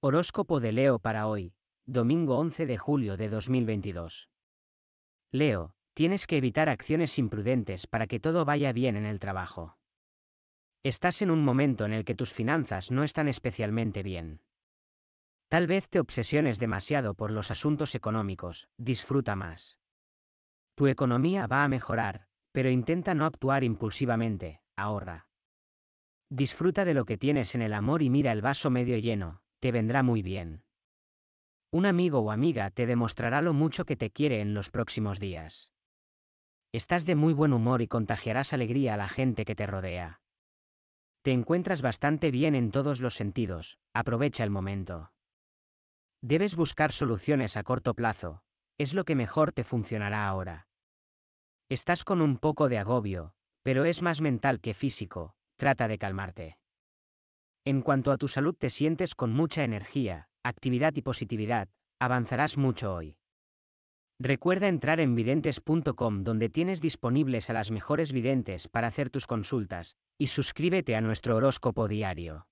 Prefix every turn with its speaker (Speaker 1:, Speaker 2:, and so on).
Speaker 1: Horóscopo de Leo para hoy, domingo 11 de julio de 2022. Leo, tienes que evitar acciones imprudentes para que todo vaya bien en el trabajo. Estás en un momento en el que tus finanzas no están especialmente bien. Tal vez te obsesiones demasiado por los asuntos económicos, disfruta más. Tu economía va a mejorar, pero intenta no actuar impulsivamente, ahorra. Disfruta de lo que tienes en el amor y mira el vaso medio lleno, te vendrá muy bien. Un amigo o amiga te demostrará lo mucho que te quiere en los próximos días. Estás de muy buen humor y contagiarás alegría a la gente que te rodea. Te encuentras bastante bien en todos los sentidos, aprovecha el momento. Debes buscar soluciones a corto plazo, es lo que mejor te funcionará ahora. Estás con un poco de agobio, pero es más mental que físico, trata de calmarte. En cuanto a tu salud te sientes con mucha energía, actividad y positividad, avanzarás mucho hoy. Recuerda entrar en videntes.com donde tienes disponibles a las mejores videntes para hacer tus consultas, y suscríbete a nuestro horóscopo diario.